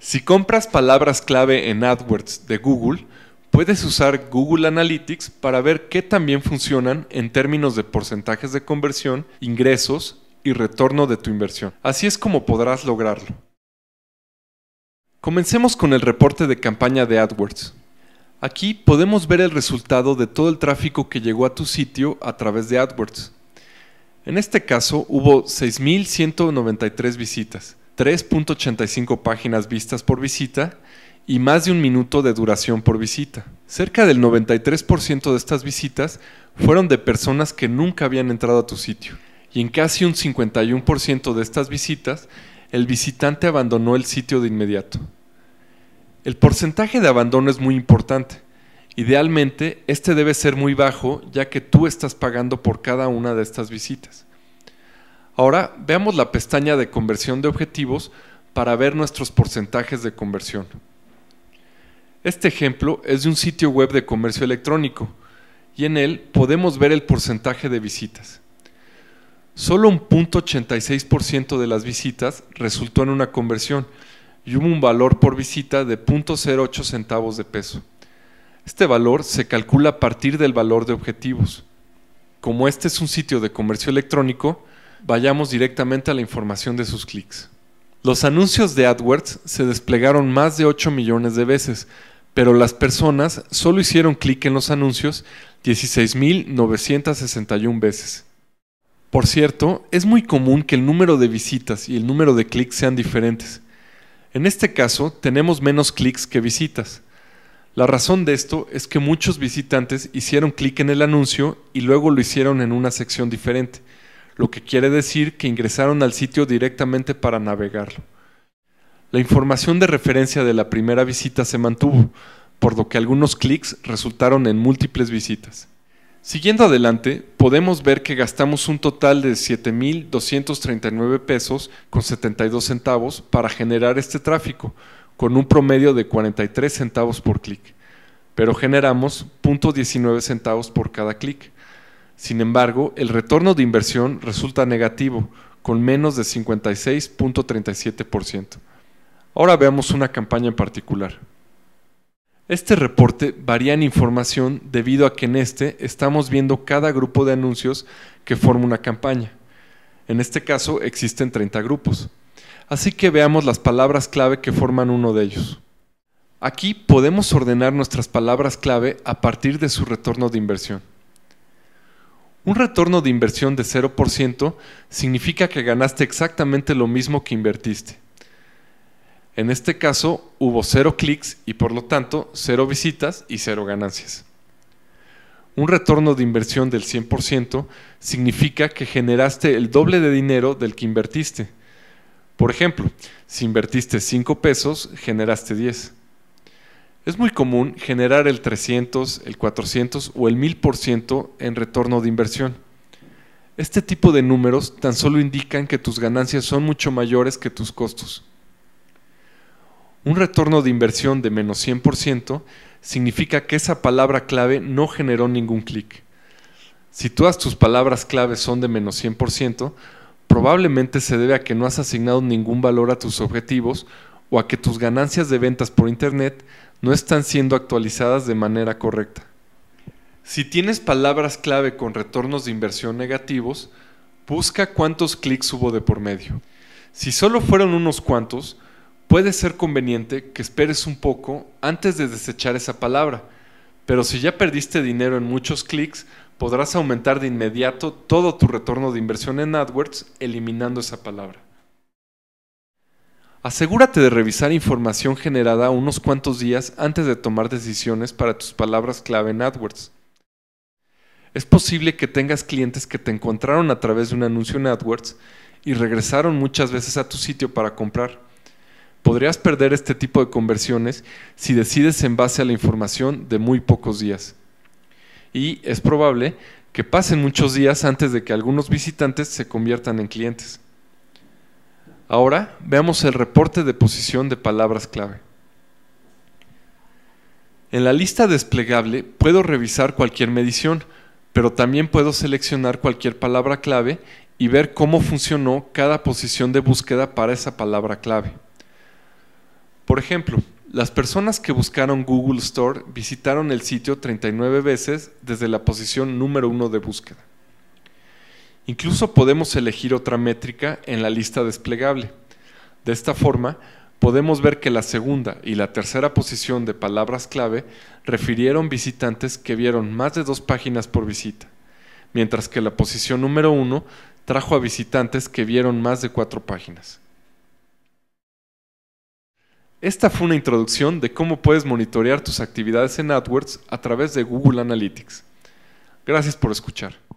Si compras palabras clave en AdWords de Google, puedes usar Google Analytics para ver qué también funcionan en términos de porcentajes de conversión, ingresos y retorno de tu inversión. Así es como podrás lograrlo. Comencemos con el reporte de campaña de AdWords. Aquí podemos ver el resultado de todo el tráfico que llegó a tu sitio a través de AdWords. En este caso hubo 6.193 visitas, 3.85 páginas vistas por visita y más de un minuto de duración por visita. Cerca del 93% de estas visitas fueron de personas que nunca habían entrado a tu sitio. Y en casi un 51% de estas visitas, el visitante abandonó el sitio de inmediato. El porcentaje de abandono es muy importante. Idealmente, este debe ser muy bajo ya que tú estás pagando por cada una de estas visitas. Ahora veamos la pestaña de conversión de objetivos para ver nuestros porcentajes de conversión. Este ejemplo es de un sitio web de comercio electrónico y en él podemos ver el porcentaje de visitas. Solo un 0.86% de las visitas resultó en una conversión y hubo un valor por visita de 0.08 centavos de peso. Este valor se calcula a partir del valor de objetivos. Como este es un sitio de comercio electrónico, vayamos directamente a la información de sus clics. Los anuncios de AdWords se desplegaron más de 8 millones de veces, pero las personas solo hicieron clic en los anuncios 16.961 veces. Por cierto, es muy común que el número de visitas y el número de clics sean diferentes. En este caso, tenemos menos clics que visitas. La razón de esto es que muchos visitantes hicieron clic en el anuncio y luego lo hicieron en una sección diferente lo que quiere decir que ingresaron al sitio directamente para navegarlo. La información de referencia de la primera visita se mantuvo, por lo que algunos clics resultaron en múltiples visitas. Siguiendo adelante, podemos ver que gastamos un total de 7.239 pesos con 72 centavos para generar este tráfico, con un promedio de 43 centavos por clic, pero generamos 0.19 centavos por cada clic, sin embargo, el retorno de inversión resulta negativo, con menos de 56.37%. Ahora veamos una campaña en particular. Este reporte varía en información debido a que en este estamos viendo cada grupo de anuncios que forma una campaña. En este caso existen 30 grupos. Así que veamos las palabras clave que forman uno de ellos. Aquí podemos ordenar nuestras palabras clave a partir de su retorno de inversión. Un retorno de inversión de 0% significa que ganaste exactamente lo mismo que invertiste. En este caso hubo 0 clics y por lo tanto 0 visitas y 0 ganancias. Un retorno de inversión del 100% significa que generaste el doble de dinero del que invertiste. Por ejemplo, si invertiste 5 pesos, generaste 10. Es muy común generar el 300, el 400 o el 1000% en retorno de inversión. Este tipo de números tan solo indican que tus ganancias son mucho mayores que tus costos. Un retorno de inversión de menos 100% significa que esa palabra clave no generó ningún clic. Si todas tus palabras claves son de menos 100%, probablemente se debe a que no has asignado ningún valor a tus objetivos o a que tus ganancias de ventas por Internet no están siendo actualizadas de manera correcta. Si tienes palabras clave con retornos de inversión negativos, busca cuántos clics hubo de por medio. Si solo fueron unos cuantos, puede ser conveniente que esperes un poco antes de desechar esa palabra, pero si ya perdiste dinero en muchos clics, podrás aumentar de inmediato todo tu retorno de inversión en AdWords eliminando esa palabra. Asegúrate de revisar información generada unos cuantos días antes de tomar decisiones para tus palabras clave en AdWords. Es posible que tengas clientes que te encontraron a través de un anuncio en AdWords y regresaron muchas veces a tu sitio para comprar. Podrías perder este tipo de conversiones si decides en base a la información de muy pocos días. Y es probable que pasen muchos días antes de que algunos visitantes se conviertan en clientes. Ahora veamos el reporte de posición de palabras clave. En la lista desplegable puedo revisar cualquier medición, pero también puedo seleccionar cualquier palabra clave y ver cómo funcionó cada posición de búsqueda para esa palabra clave. Por ejemplo, las personas que buscaron Google Store visitaron el sitio 39 veces desde la posición número 1 de búsqueda. Incluso podemos elegir otra métrica en la lista desplegable. De esta forma, podemos ver que la segunda y la tercera posición de palabras clave refirieron visitantes que vieron más de dos páginas por visita, mientras que la posición número uno trajo a visitantes que vieron más de cuatro páginas. Esta fue una introducción de cómo puedes monitorear tus actividades en AdWords a través de Google Analytics. Gracias por escuchar.